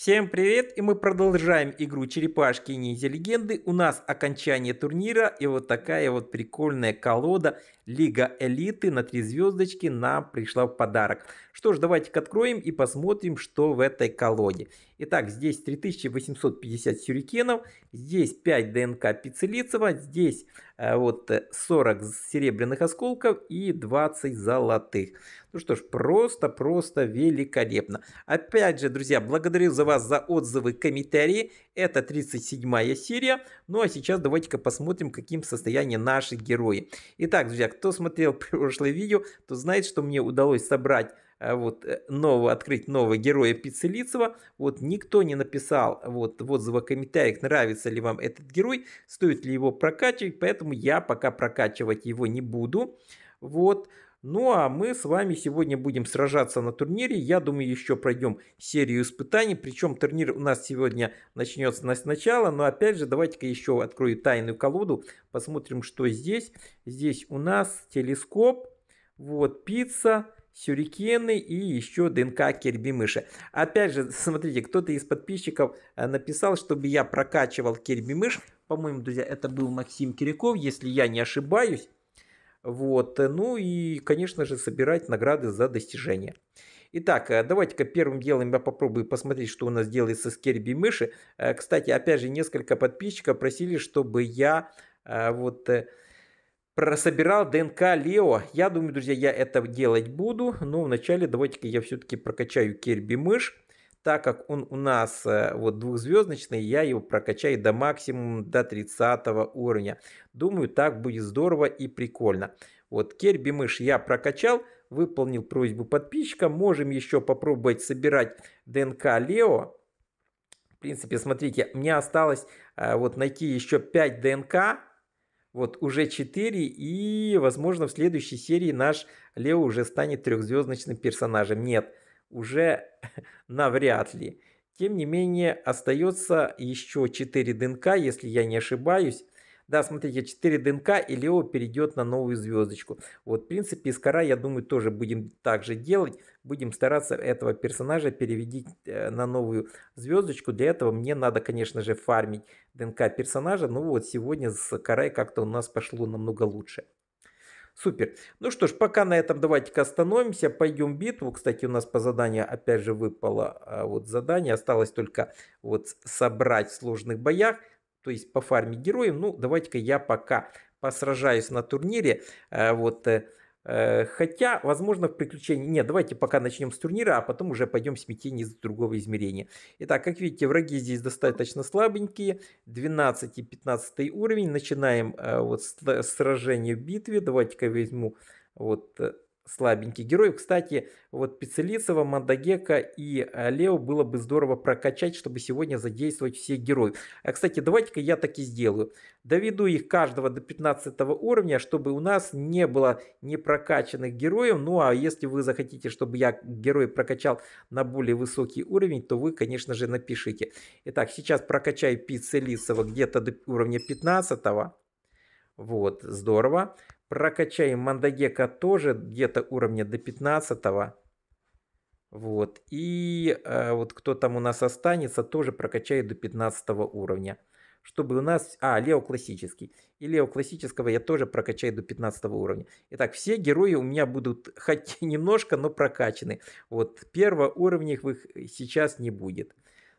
Всем привет, и мы продолжаем игру Черепашки и Ниндзя Легенды. У нас окончание турнира, и вот такая вот прикольная колода Лига Элиты на три звездочки нам пришла в подарок. Что ж, давайте-ка откроем и посмотрим, что в этой колоде. Итак, здесь 3850 сюрикенов, здесь 5 ДНК Пиццелицева, здесь э, вот 40 э, серебряных осколков и 20 золотых. Ну что ж, просто-просто великолепно. Опять же, друзья, благодарю за вас за отзывы, комментарии. Это 37-я серия. Ну а сейчас давайте-ка посмотрим, каким состоянии наши герои. Итак, друзья, кто смотрел прошлое видео, то знает, что мне удалось собрать э, вот, э, нового, открыть нового героя Пиццелицева. Вот никто не написал вот, в отзывах, комментариях, нравится ли вам этот герой, стоит ли его прокачивать, поэтому я пока прокачивать его не буду. Вот, ну а мы с вами сегодня будем сражаться на турнире. Я думаю, еще пройдем серию испытаний. Причем турнир у нас сегодня начнется сначала. Но опять же, давайте-ка еще открою тайную колоду. Посмотрим, что здесь. Здесь у нас телескоп, вот пицца, сюрикены и еще ДНК Кирби-мыши. Опять же, смотрите, кто-то из подписчиков э, написал, чтобы я прокачивал Кирби-мышь. По-моему, друзья, это был Максим Киряков, если я не ошибаюсь. Вот. Э, ну и, конечно же, собирать награды за достижения. Итак, э, давайте-ка первым делом я попробую посмотреть, что у нас делается с Керби мыши. Э, кстати, опять же, несколько подписчиков просили, чтобы я вот прособирал ДНК Лео. Я думаю, друзья, я это делать буду, но вначале давайте-ка я все-таки прокачаю Керби мышь так как он у нас э, вот двухзвездочный, я его прокачаю до максимума, до 30 уровня. Думаю, так будет здорово и прикольно. Вот Керби мышь я прокачал, выполнил просьбу подписчика. Можем еще попробовать собирать ДНК Лео. В принципе, смотрите, мне осталось э, вот найти еще 5 ДНК, вот уже 4, и, возможно, в следующей серии наш Лео уже станет трехзвездочным персонажем. Нет, уже навряд ли. Тем не менее, остается еще 4 ДНК, если я не ошибаюсь. Да, смотрите, 4 ДНК, и Лео перейдет на новую звездочку. Вот, в принципе, Искара, я думаю, тоже будем так же делать. Будем стараться этого персонажа переведить э, на новую звездочку. Для этого мне надо, конечно же, фармить ДНК персонажа. Ну вот, сегодня с Карай как-то у нас пошло намного лучше. Супер. Ну что ж, пока на этом давайте-ка остановимся. Пойдем битву. Кстати, у нас по заданию опять же выпало а, вот задание. Осталось только вот собрать в сложных боях. То есть по фарме героев. Ну, давайте-ка я пока посражаюсь на турнире. А, вот э, Э, хотя, возможно, в приключении... Нет, давайте пока начнем с турнира, а потом уже пойдем в смятение из другого измерения. Итак, как видите, враги здесь достаточно слабенькие. 12 и 15 уровень. Начинаем э, вот э, сражение в битве. Давайте-ка возьму вот слабеньких героев. Кстати, вот Пицелицева, Мандагека и э, Лео было бы здорово прокачать, чтобы сегодня задействовать всех героев. А, кстати, давайте-ка я так и сделаю. Доведу их каждого до 15 уровня, чтобы у нас не было непрокачанных героев. Ну, а если вы захотите, чтобы я герой прокачал на более высокий уровень, то вы, конечно же, напишите. Итак, сейчас прокачаю Пицелицева где-то до уровня 15 -го. Вот, здорово. Прокачаем Мандагека тоже где-то уровня до 15. -го. Вот. И э, вот кто там у нас останется, тоже прокачает до 15 уровня. Чтобы у нас... А, Лео классический. И Лео классического я тоже прокачаю до 15 уровня. Итак, все герои у меня будут хоть немножко, но прокачаны. Вот первого уровня их сейчас не будет.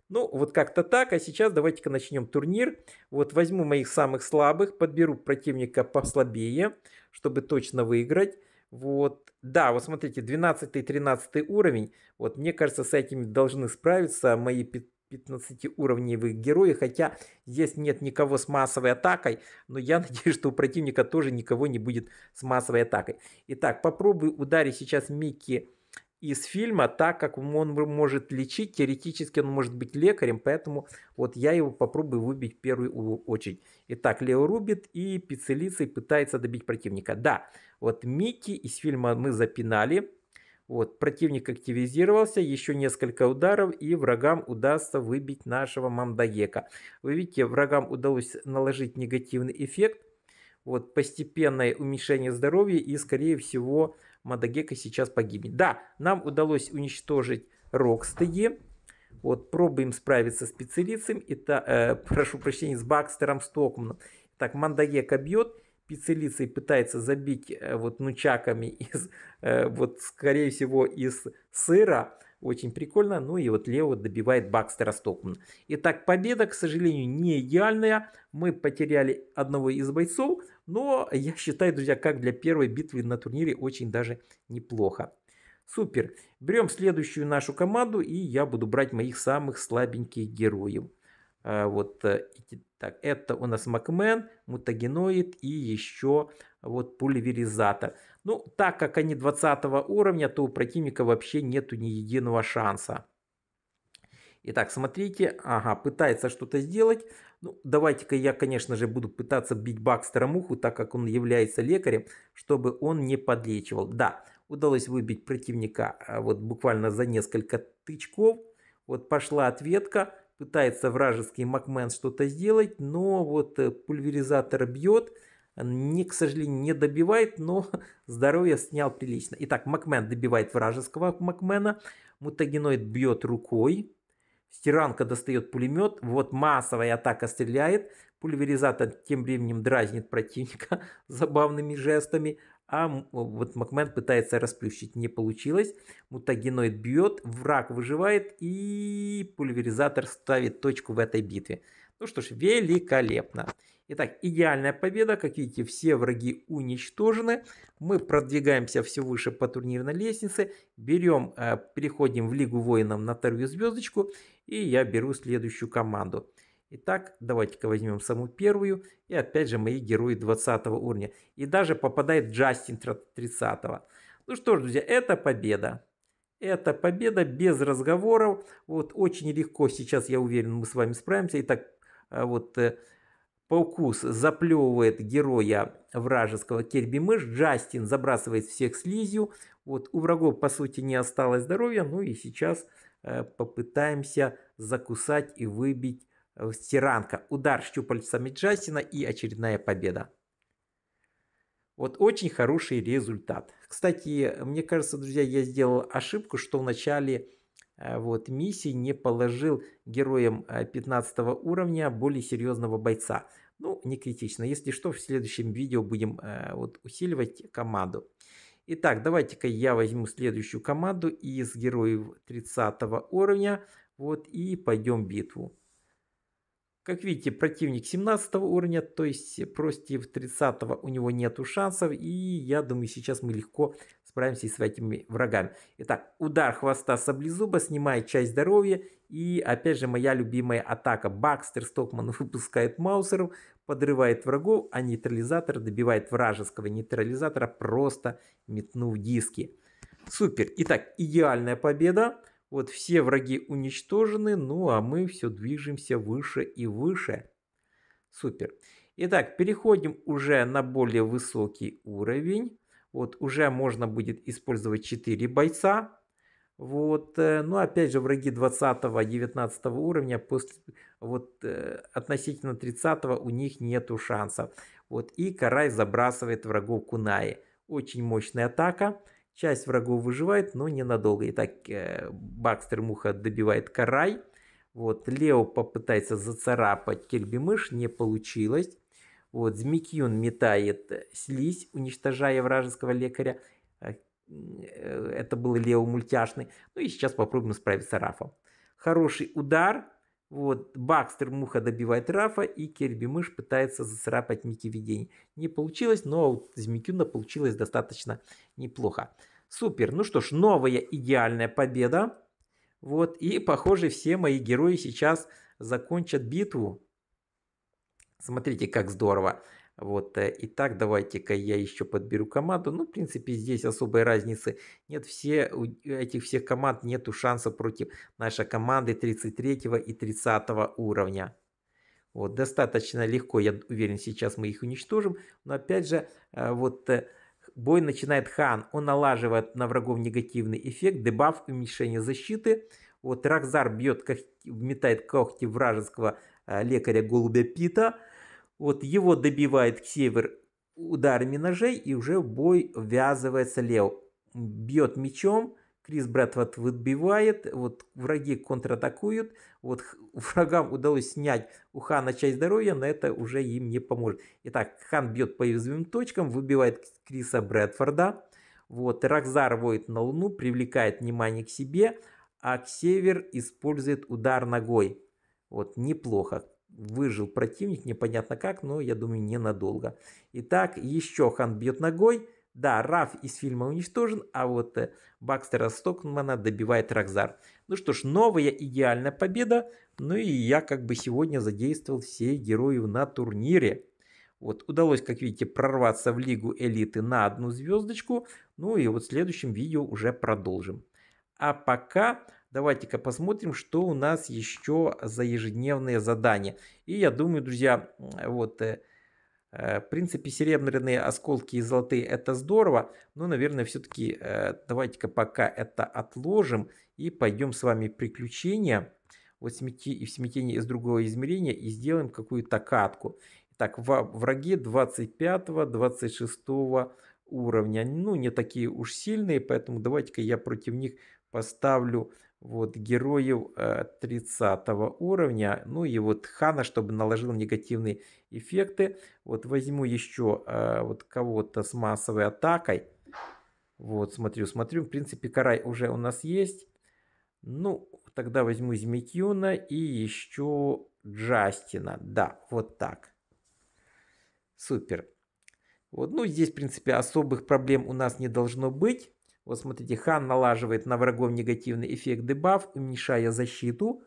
Ну, вот как-то так. А сейчас давайте-ка начнем турнир. Вот возьму моих самых слабых, подберу противника послабее, чтобы точно выиграть. Вот, да, вот смотрите, 12-13 уровень. Вот, мне кажется, с этим должны справиться мои 15 уровневые герои, хотя здесь нет никого с массовой атакой, но я надеюсь, что у противника тоже никого не будет с массовой атакой. Итак, попробую ударить сейчас Микки из фильма, так как он может лечить, теоретически он может быть лекарем, поэтому вот я его попробую выбить в первую очередь. Итак, Лео рубит и пиццелицей пытается добить противника. Да, вот Микки из фильма мы запинали. Вот, противник активизировался, еще несколько ударов, и врагам удастся выбить нашего Мамдаека. Вы видите, врагам удалось наложить негативный эффект. Вот, постепенное уменьшение здоровья и, скорее всего, Мадагека сейчас погибнет. Да, нам удалось уничтожить Рокстеди. Вот, пробуем справиться с Пиццелицем. И та, э, прошу прощения, с Бакстером Стокманом. Так, Мандагека бьет. Пиццелицей пытается забить э, вот нучаками из, э, вот, скорее всего, из сыра. Очень прикольно. Ну и вот Лео добивает Бакстера Стокман. Итак, победа, к сожалению, не идеальная. Мы потеряли одного из бойцов. Но я считаю, друзья, как для первой битвы на турнире очень даже неплохо. Супер. Берем следующую нашу команду. И я буду брать моих самых слабеньких героев. А, вот э, так, это у нас Макмен, мутагеноид и еще вот пульверизатор. Ну, так как они 20 уровня, то у противника вообще нету ни единого шанса. Итак, смотрите, ага, пытается что-то сделать. Ну, давайте-ка я, конечно же, буду пытаться бить Бакстера Муху, так как он является лекарем, чтобы он не подлечивал. Да, удалось выбить противника а, вот буквально за несколько тычков. Вот пошла ответка, пытается вражеский Макмен что-то сделать, но вот э, пульверизатор бьет не, к сожалению, не добивает, но здоровье снял прилично. Итак, Макмен добивает вражеского Макмена, мутагеноид бьет рукой, стиранка достает пулемет, вот массовая атака стреляет, пульверизатор тем временем дразнит противника забавными жестами, а вот Макмен пытается расплющить, не получилось. Мутагеноид бьет, враг выживает и пульверизатор ставит точку в этой битве. Ну что ж, великолепно. Итак, идеальная победа. Как видите, все враги уничтожены. Мы продвигаемся все выше по турнирной лестнице. Берем, э, переходим в Лигу воинов на вторую звездочку. И я беру следующую команду. Итак, давайте-ка возьмем самую первую. И опять же мои герои 20 уровня. И даже попадает Джастин 30. -го. Ну что ж, друзья, это победа. Это победа без разговоров. Вот очень легко сейчас, я уверен, мы с вами справимся. Итак, а, вот э, Паукус заплевывает героя вражеского Керби мыш. Джастин забрасывает всех слизью, вот у врагов по сути не осталось здоровья, ну и сейчас э, попытаемся закусать и выбить э, стиранка. Удар щупальцами Джастина и очередная победа. Вот очень хороший результат. Кстати, мне кажется, друзья, я сделал ошибку, что в начале Э, вот, миссий не положил героям 15 э, уровня более серьезного бойца. Ну, не критично. Если что, в следующем видео будем э, вот, усиливать команду. Итак, давайте-ка я возьму следующую команду из героев 30 уровня. Вот, и пойдем в битву. Как видите, противник 17 уровня, то есть против 30 у него нету шансов. И я думаю, сейчас мы легко справимся и с этими врагами. Итак, удар хвоста саблезуба снимает часть здоровья. И опять же моя любимая атака. Бакстер Стокман выпускает Маусеров, подрывает врагов, а нейтрализатор добивает вражеского нейтрализатора, просто метнув диски. Супер. Итак, идеальная победа. Вот все враги уничтожены, ну а мы все движемся выше и выше. Супер. Итак, переходим уже на более высокий уровень. Вот уже можно будет использовать 4 бойца. Вот, э, но ну, опять же враги 20-19 уровня после, вот, э, относительно 30 у них нету шансов. Вот, и Карай забрасывает врагов Кунаи. Очень мощная атака. Часть врагов выживает, но ненадолго. Итак, э, Бакстер Муха добивает Карай. Вот, Лео попытается зацарапать Кельбимыш, не получилось. Вот, Змикион метает э, слизь, уничтожая вражеского лекаря. А, э, это был Лео мультяшный. Ну и сейчас попробуем справиться с Рафом. Хороший удар. Вот, Бакстер Муха добивает Рафа, и Керби Мышь пытается засрапать Микки видений. Не получилось, но у Змикюна получилось достаточно неплохо. Супер. Ну что ж, новая идеальная победа. Вот, и, похоже, все мои герои сейчас закончат битву. Смотрите, как здорово. Вот, э, итак, давайте-ка я еще подберу команду. Ну, в принципе, здесь особой разницы нет. Все, у э, этих всех команд нету шанса против нашей команды 33 и 30 уровня. Вот, достаточно легко, я уверен, сейчас мы их уничтожим. Но опять же, э, вот бой начинает хан. Он налаживает на врагов негативный эффект, дебаф, уменьшение защиты. Вот Ракзар бьет, как метает когти вражеского лекаря Голубя Пита вот его добивает к север ударами ножей, и уже в бой ввязывается Лев. Бьет мечом, Крис Брэдфорд выбивает, вот враги контратакуют, вот врагам удалось снять у Хана часть здоровья, но это уже им не поможет. Итак, Хан бьет по уязвимым точкам, выбивает Криса Брэдфорда, вот, Рахзар воет на луну, привлекает внимание к себе, а Ксевер использует удар ногой. Вот, неплохо. Выжил противник, непонятно как, но я думаю ненадолго. Итак, еще Хан бьет ногой. Да, Раф из фильма уничтожен, а вот э, Бакстера Стокмана добивает Рокзар. Ну что ж, новая идеальная победа. Ну и я как бы сегодня задействовал все героев на турнире. Вот удалось, как видите, прорваться в Лигу Элиты на одну звездочку. Ну и вот в следующем видео уже продолжим. А пока Давайте-ка посмотрим, что у нас еще за ежедневные задания. И я думаю, друзья, вот... Э, э, в принципе, серебряные осколки и золотые это здорово, но, наверное, все-таки э, давайте-ка пока это отложим и пойдем с вами приключения вот смете... в смятении из другого измерения и сделаем какую-то катку. Так, враги 25-26 уровня, ну, не такие уж сильные, поэтому давайте-ка я против них поставлю вот, героев 30 э, уровня. Ну и вот Хана, чтобы наложил негативные эффекты. Вот возьму еще э, вот кого-то с массовой атакой. Вот, смотрю, смотрю. В принципе, Карай уже у нас есть. Ну, тогда возьму Змейтюна и еще Джастина. Да, вот так. Супер. Вот, ну, здесь, в принципе, особых проблем у нас не должно быть. Вот смотрите, хан налаживает на врагов негативный эффект дебаф, уменьшая защиту.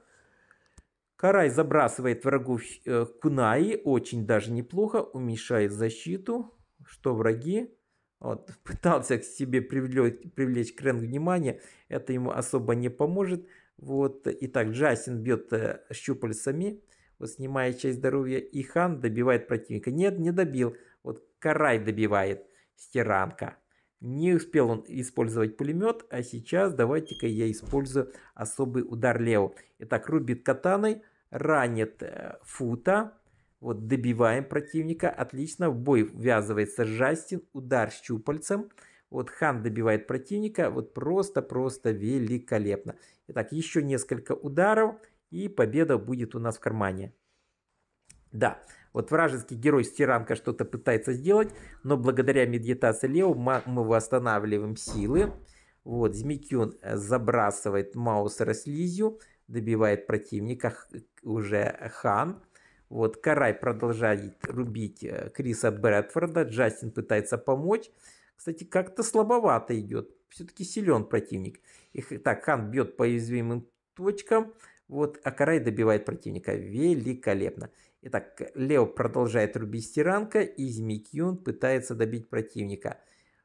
Карай забрасывает врагу э, кунаи, очень даже неплохо, уменьшает защиту. Что враги? Вот, пытался к себе привлечь, привлечь Крэнг внимание, это ему особо не поможет. Вот, и так Джастин бьет э, щупальцами, вот, снимая часть здоровья, и Хан добивает противника. Нет, не добил, вот Карай добивает, стиранка. Не успел он использовать пулемет, а сейчас давайте-ка я использую особый удар Лео. Итак, рубит катаной, ранит э, фута. Вот добиваем противника, отлично, в бой ввязывается Жастин, удар щупальцем. Вот Хан добивает противника, вот просто-просто великолепно. Итак, еще несколько ударов, и победа будет у нас в кармане. Да, вот вражеский герой Стиранка что-то пытается сделать, но благодаря медитации Лео мы восстанавливаем силы. Вот, Змикюн э, забрасывает Маусера слизью, добивает противника уже Хан. Вот, Карай продолжает рубить э, Криса Брэдфорда, Джастин пытается помочь. Кстати, как-то слабовато идет. Все-таки силен противник. И, так, Хан бьет по уязвимым точкам. Вот, а Карай добивает противника. Великолепно. Итак, Лео продолжает рубить стиранка, и Змикюн пытается добить противника.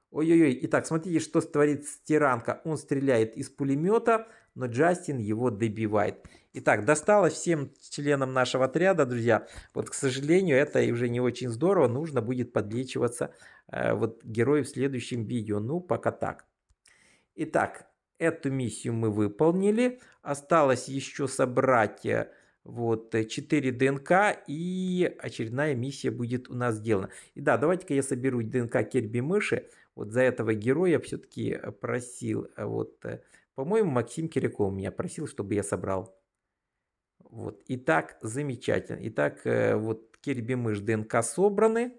Ой-ой-ой, итак, смотрите, что творит стиранка. Он стреляет из пулемета, но Джастин его добивает. Итак, досталось всем членам нашего отряда, друзья. Вот, к сожалению, это уже не очень здорово. Нужно будет подлечиваться э, вот герою в следующем видео. Ну, пока так. Итак, эту миссию мы выполнили. Осталось еще собрать э, вот, 4 э, ДНК и очередная миссия будет у нас сделана. И да, давайте-ка я соберу ДНК Керби мыши. Вот за этого героя все-таки э, просил, э, вот, по-моему, Максим Киряков меня просил, чтобы я собрал. Вот, и так замечательно. Итак, вот Керби мышь ДНК собраны.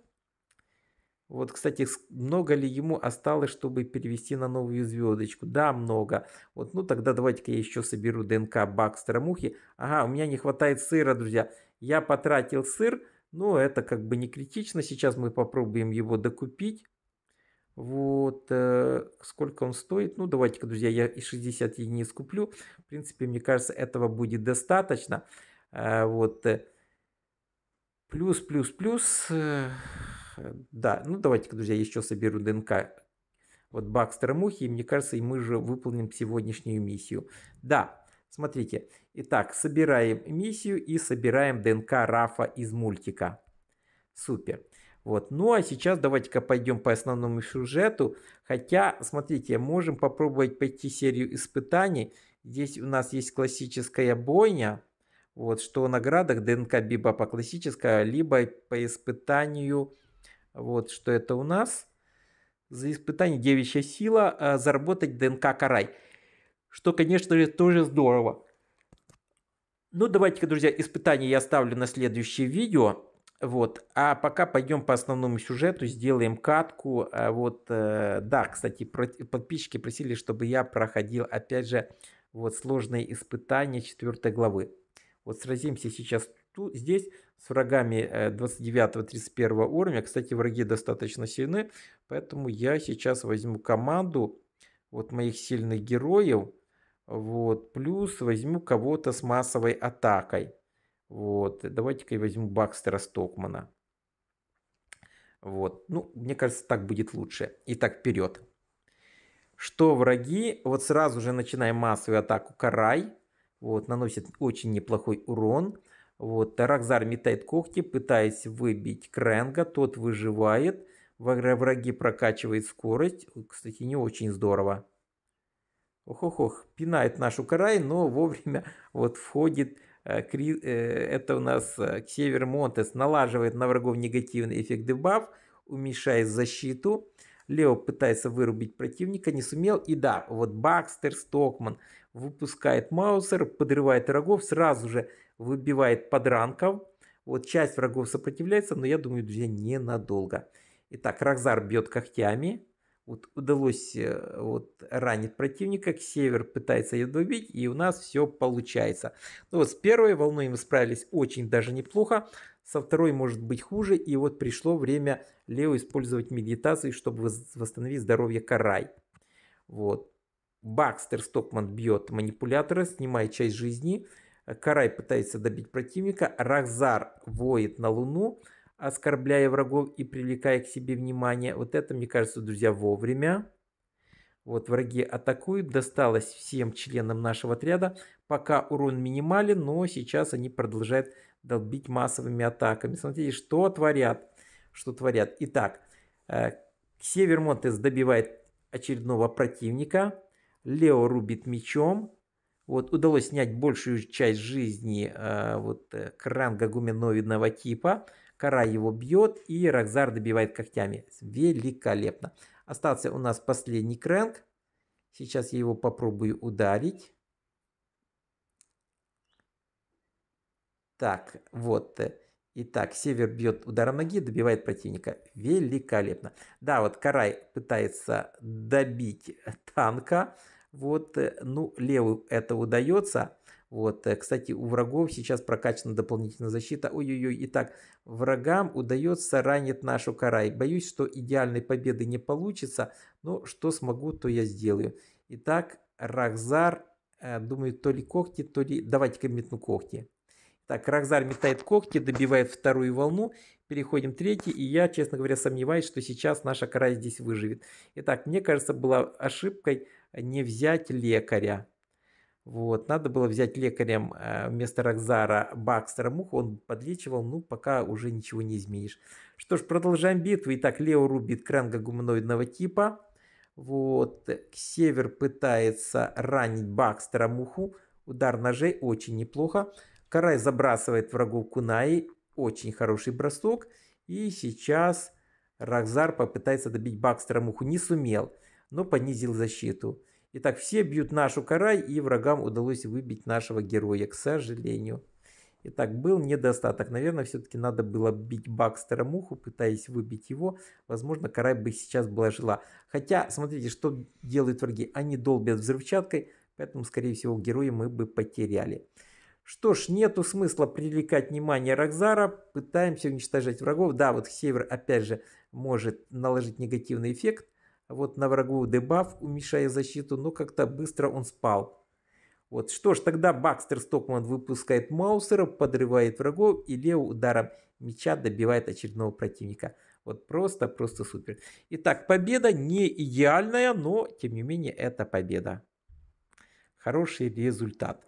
Вот, кстати, много ли ему осталось, чтобы перевести на новую звездочку? Да, много. Вот, ну тогда давайте-ка я еще соберу ДНК Бакстера Мухи. Ага, у меня не хватает сыра, друзья. Я потратил сыр, но ну, это как бы не критично. Сейчас мы попробуем его докупить. Вот, э, сколько он стоит? Ну, давайте-ка, друзья, я и 60 единиц куплю. В принципе, мне кажется, этого будет достаточно. Э, вот, э, плюс, плюс, плюс... Э, Э, да, ну давайте-ка, друзья, еще соберу ДНК вот Бакстера Мухи, и мне кажется, и мы же выполним сегодняшнюю миссию. Да, смотрите. Итак, собираем миссию и собираем ДНК Рафа из мультика. Супер. Вот. Ну а сейчас давайте-ка пойдем по основному сюжету. Хотя, смотрите, можем попробовать пойти серию испытаний. Здесь у нас есть классическая бойня. Вот, что на градах ДНК Биба по классическая, либо по испытанию вот что это у нас. За испытание девичья сила а, заработать ДНК Карай. Что, конечно же, тоже здорово. Ну, давайте-ка, друзья, испытание я оставлю на следующее видео. Вот, а пока пойдем по основному сюжету, сделаем катку. А вот, э, да, кстати, про, подписчики просили, чтобы я проходил, опять же, вот сложные испытания 4 главы. Вот сразимся сейчас тут, здесь с врагами 29-31 э, уровня. Кстати, враги достаточно сильны, поэтому я сейчас возьму команду вот моих сильных героев. Вот, плюс возьму кого-то с массовой атакой. Вот, давайте-ка я возьму Бакстера Стокмана. Вот, ну, мне кажется, так будет лучше. Итак, вперед. Что враги? Вот сразу же начинаем массовую атаку Карай. Вот, наносит очень неплохой урон. Вот, Рокзар метает когти, пытаясь выбить Кренга, тот выживает, враги прокачивает скорость, кстати, не очень здорово. Ох-ох-ох, пинает нашу карай, но вовремя вот входит э, э, это у нас э, Ксевер Монтес налаживает на врагов негативный эффект дебаф, уменьшая защиту. Лео пытается вырубить противника, не сумел. И да, вот Бакстер, Стокман выпускает Маусер, подрывает врагов, сразу же выбивает подранков. Вот часть врагов сопротивляется, но я думаю, друзья, ненадолго. Итак, Рокзар бьет когтями. Вот удалось э, вот, ранить противника, к север пытается ее добить, и у нас все получается. Ну вот с первой волной мы справились очень даже неплохо, со второй может быть хуже, и вот пришло время Лео использовать медитацию, чтобы восстановить здоровье Карай. Вот. Бакстер Стокман бьет манипулятора, снимает часть жизни, Карай пытается добить противника, Рахзар воет на Луну, оскорбляя врагов и привлекая к себе внимание. Вот это, мне кажется, друзья, вовремя. Вот враги атакуют, досталось всем членам нашего отряда. Пока урон минимален, но сейчас они продолжают долбить массовыми атаками. Смотрите, что творят, что творят. Итак, э, Севермонтес добивает очередного противника. Лео рубит мечом. Вот удалось снять большую часть жизни э, вот, э, кранга гуменовидного типа. Кара его бьет и Рокзар добивает когтями. Великолепно. Остался у нас последний кранг. Сейчас я его попробую ударить. Так, вот. Э, итак, север бьет ударом ноги, добивает противника. Великолепно. Да, вот Карай пытается добить танка. Вот, э, ну, левым это удается. Вот, э, кстати, у врагов сейчас прокачана дополнительная защита. Ой-ой-ой, итак, врагам удается ранить нашу карай. Боюсь, что идеальной победы не получится, но что смогу, то я сделаю. Итак, Рахзар, э, думаю, то ли когти, то ли... Давайте-ка метну когти. Так, Рахзар метает когти, добивает вторую волну. Переходим третий, и я, честно говоря, сомневаюсь, что сейчас наша кара здесь выживет. Итак, мне кажется, была ошибкой не взять лекаря. Вот, надо было взять лекарем э, вместо Рокзара Бакстера Муху, он подлечивал, ну, пока уже ничего не изменишь. Что ж, продолжаем битву. Итак, Лео рубит Кранга гуманоидного типа. Вот, Север пытается ранить Бакстера Муху. Удар ножей очень неплохо. Карай забрасывает врагу Кунаи. Очень хороший бросок. И сейчас Рокзар попытается добить Бакстера Муху. Не сумел но понизил защиту. Итак, все бьют нашу карай, и врагам удалось выбить нашего героя, к сожалению. Итак, был недостаток. Наверное, все-таки надо было бить Бакстера Муху, пытаясь выбить его. Возможно, Карай бы сейчас была жила. Хотя, смотрите, что делают враги. Они долбят взрывчаткой, поэтому, скорее всего, героя мы бы потеряли. Что ж, нету смысла привлекать внимание Рокзара, пытаемся уничтожать врагов. Да, вот Север опять же может наложить негативный эффект, вот на врагу дебаф, уменьшая защиту, но как-то быстро он спал. Вот что ж, тогда Бакстер Стокман выпускает Маусера, подрывает врагов и Лео ударом меча добивает очередного противника. Вот просто, просто супер. Итак, победа не идеальная, но тем не менее это победа. Хороший результат.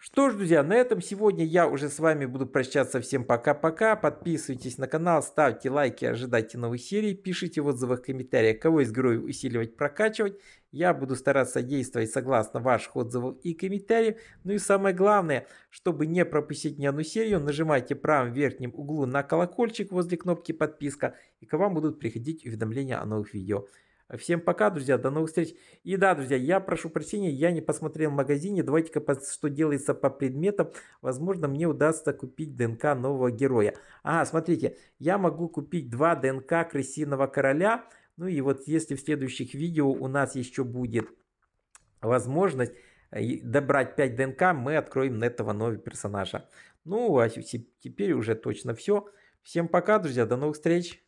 Что ж, друзья, на этом сегодня я уже с вами буду прощаться. Всем пока-пока. Подписывайтесь на канал, ставьте лайки, ожидайте новых серий, пишите в отзывах, комментариях, кого из героев усиливать, прокачивать. Я буду стараться действовать согласно ваших отзывов и комментариев. Ну и самое главное, чтобы не пропустить ни одну серию, нажимайте в правом верхнем углу на колокольчик возле кнопки подписка, и к вам будут приходить уведомления о новых видео. Всем пока, друзья, до новых встреч. И да, друзья, я прошу прощения, я не посмотрел в магазине. Давайте-ка, что делается по предметам. Возможно, мне удастся купить ДНК нового героя. Ага, смотрите, я могу купить два ДНК крысиного короля. Ну и вот если в следующих видео у нас еще будет возможность э, добрать 5 ДНК, мы откроем этого нового персонажа. Ну, а теперь уже точно все. Всем пока, друзья, до новых встреч.